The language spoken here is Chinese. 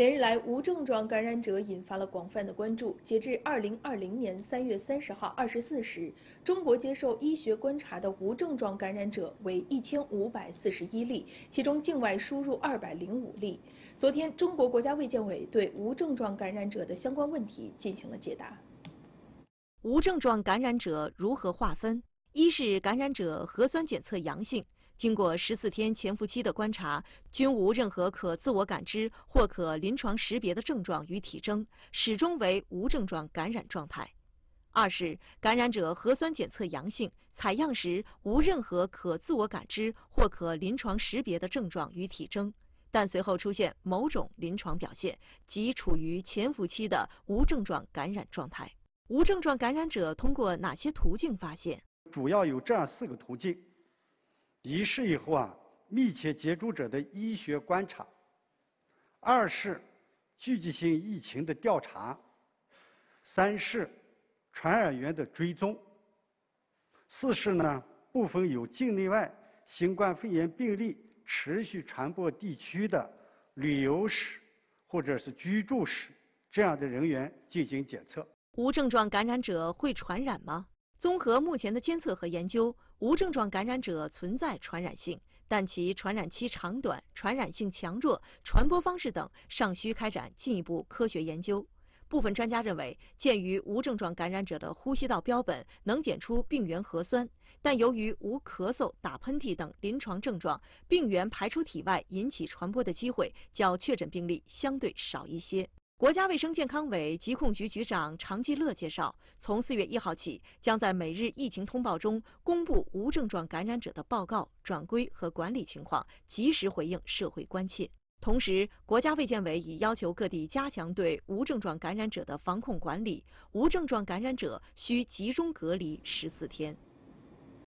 连日来，无症状感染者引发了广泛的关注。截至二零二零年三月三十号二十四时，中国接受医学观察的无症状感染者为一千五百四十一例，其中境外输入二百零五例。昨天，中国国家卫健委对无症状感染者的相关问题进行了解答。无症状感染者如何划分？一是感染者核酸检测阳性。经过十四天潜伏期的观察，均无任何可自我感知或可临床识别的症状与体征，始终为无症状感染状态。二是感染者核酸检测阳性，采样时无任何可自我感知或可临床识别的症状与体征，但随后出现某种临床表现，即处于潜伏期的无症状感染状态。无症状感染者通过哪些途径发现？主要有这样四个途径。一是以后啊，密切接触者的医学观察；二是聚集性疫情的调查；三是传染源的追踪；四是呢，部分有境内外新冠肺炎病例持续传播地区的旅游史或者是居住史这样的人员进行检测。无症状感染者会传染吗？综合目前的监测和研究。无症状感染者存在传染性，但其传染期长短、传染性强弱、传播方式等尚需开展进一步科学研究。部分专家认为，鉴于无症状感染者的呼吸道标本能检出病原核酸，但由于无咳嗽、打喷嚏等临床症状，病原排出体外引起传播的机会较确诊病例相对少一些。国家卫生健康委疾控局局长常继乐介绍，从四月一号起，将在每日疫情通报中公布无症状感染者的报告、转归和管理情况，及时回应社会关切。同时，国家卫健委已要求各地加强对无症状感染者的防控管理，无症状感染者需集中隔离十四天。